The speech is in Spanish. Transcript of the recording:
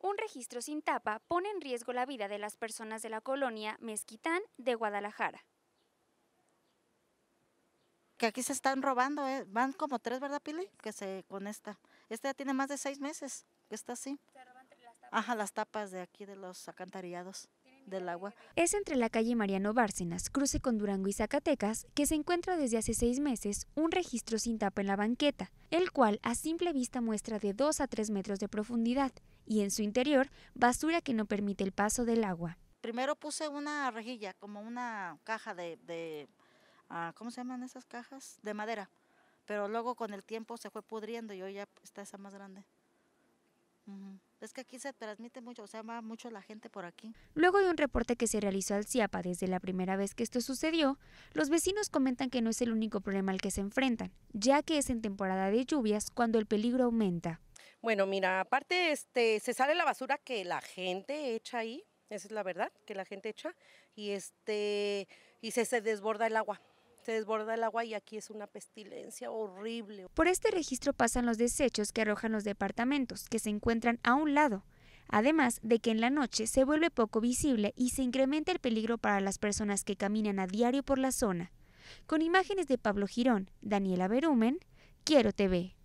Un registro sin tapa pone en riesgo la vida de las personas de la colonia Mezquitán de Guadalajara. Que aquí se están robando, ¿eh? van como tres, ¿verdad, Pili? Que se con esta. Esta ya tiene más de seis meses que está así. Se roban las tapas. Ajá, las tapas de aquí de los acantarillados. Es entre la calle Mariano Bárcenas, cruce con Durango y Zacatecas, que se encuentra desde hace seis meses un registro sin tapa en la banqueta, el cual a simple vista muestra de 2 a 3 metros de profundidad y en su interior basura que no permite el paso del agua. Primero puse una rejilla, como una caja de, de ah, ¿cómo se llaman esas cajas? De madera, pero luego con el tiempo se fue pudriendo y hoy ya está esa más grande. Es que aquí se transmite mucho, o sea, va mucho la gente por aquí. Luego de un reporte que se realizó al CIAPA desde la primera vez que esto sucedió, los vecinos comentan que no es el único problema al que se enfrentan, ya que es en temporada de lluvias cuando el peligro aumenta. Bueno, mira, aparte este, se sale la basura que la gente echa ahí, esa es la verdad, que la gente echa, y, este, y se desborda el agua se desborda el agua y aquí es una pestilencia horrible. Por este registro pasan los desechos que arrojan los departamentos, que se encuentran a un lado. Además de que en la noche se vuelve poco visible y se incrementa el peligro para las personas que caminan a diario por la zona. Con imágenes de Pablo Girón, Daniela Berumen, Quiero TV.